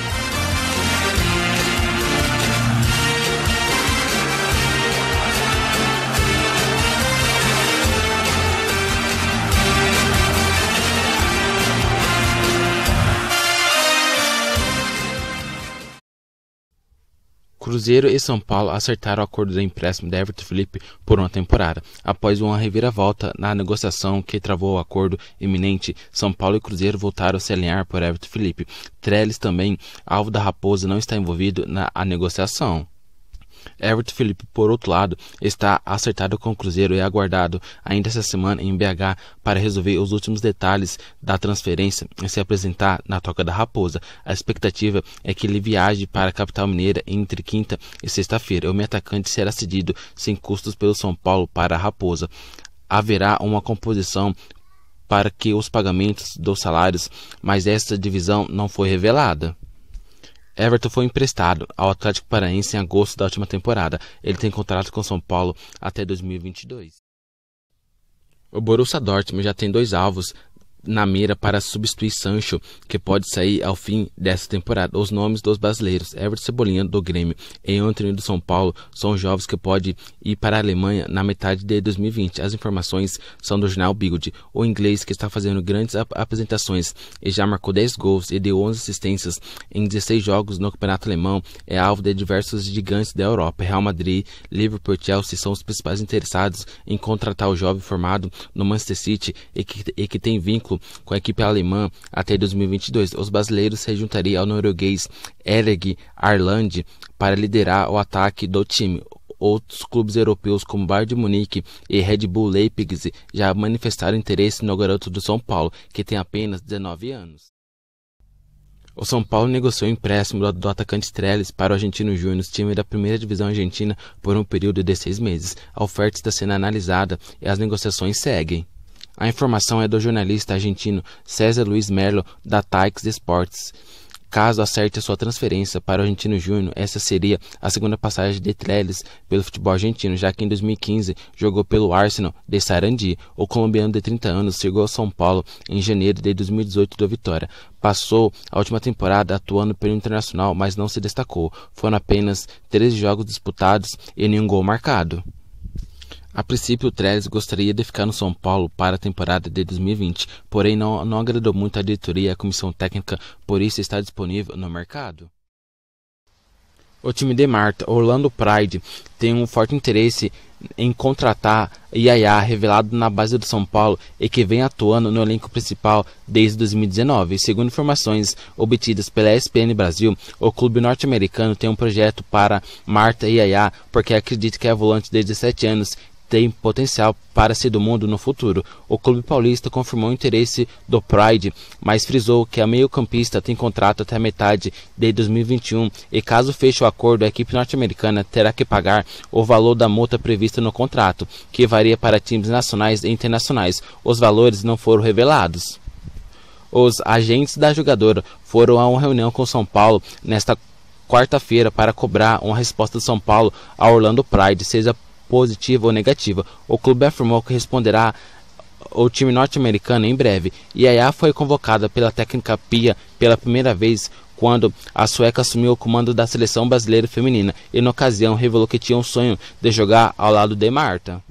Bye. Cruzeiro e São Paulo acertaram o acordo do empréstimo de Everton Felipe por uma temporada. Após uma reviravolta na negociação que travou o acordo iminente, São Paulo e Cruzeiro voltaram a se alinhar por Everton Felipe. Trellis também, alvo da Raposa, não está envolvido na negociação. Everton Felipe, por outro lado, está acertado com o Cruzeiro e é aguardado ainda essa semana em BH para resolver os últimos detalhes da transferência e se apresentar na Toca da Raposa. A expectativa é que ele viaje para a capital mineira entre quinta e sexta-feira. O meio atacante será cedido sem custos pelo São Paulo para a Raposa. Haverá uma composição para que os pagamentos dos salários, mas esta divisão não foi revelada. Everton foi emprestado ao Atlético Paraense em agosto da última temporada. Ele tem contrato com São Paulo até 2022. O Borussia Dortmund já tem dois alvos na mira para substituir Sancho, que pode sair ao fim dessa temporada. Os nomes dos brasileiros, Everton Cebolinha do Grêmio e Antônio do São Paulo, são jovens que podem ir para a Alemanha na metade de 2020. As informações são do jornal Bigode, O inglês que está fazendo grandes ap apresentações e já marcou 10 gols e deu 11 assistências em 16 jogos no Campeonato Alemão, é alvo de diversos gigantes da Europa. Real Madrid, Liverpool e Chelsea são os principais interessados em contratar o jovem formado no Manchester City e que, e que tem vínculo com a equipe alemã até 2022. Os brasileiros se juntariam ao norueguês Erik Arland para liderar o ataque do time. Outros clubes europeus como Bayern de Munique e Red Bull Leipzig já manifestaram interesse no garoto do São Paulo, que tem apenas 19 anos. O São Paulo negociou o empréstimo do atacante Trellis para o Argentino Júnior, time da primeira divisão argentina, por um período de seis meses. A oferta está sendo analisada e as negociações seguem. A informação é do jornalista argentino César Luiz Merlo, da Taix Sports. Caso acerte a sua transferência para o Argentino Júnior, essa seria a segunda passagem de Trellis pelo futebol argentino, já que em 2015 jogou pelo Arsenal de Sarandi. O colombiano de 30 anos chegou ao São Paulo em janeiro de 2018 do Vitória. Passou a última temporada atuando pelo Internacional, mas não se destacou. Foram apenas 13 jogos disputados e nenhum gol marcado. A princípio, o Trellis gostaria de ficar no São Paulo para a temporada de 2020, porém não, não agradou muito a diretoria e a comissão técnica, por isso está disponível no mercado. O time de Marta, Orlando Pride, tem um forte interesse em contratar Yaya, revelado na base do São Paulo e que vem atuando no elenco principal desde 2019. Segundo informações obtidas pela ESPN Brasil, o clube norte-americano tem um projeto para Marta Yaya, porque acredita que a é volante de 17 anos tem potencial para ser do mundo no futuro. O clube paulista confirmou o interesse do Pride, mas frisou que a meio-campista tem contrato até metade de 2021 e caso feche o acordo, a equipe norte-americana terá que pagar o valor da multa prevista no contrato, que varia para times nacionais e internacionais. Os valores não foram revelados. Os agentes da jogadora foram a uma reunião com São Paulo nesta quarta-feira para cobrar uma resposta de São Paulo a Orlando Pride, seja positiva ou negativa. O clube afirmou que responderá o time norte-americano em breve. E a IA foi convocada pela técnica Pia pela primeira vez quando a sueca assumiu o comando da seleção brasileira feminina e na ocasião revelou que tinha um sonho de jogar ao lado de Marta.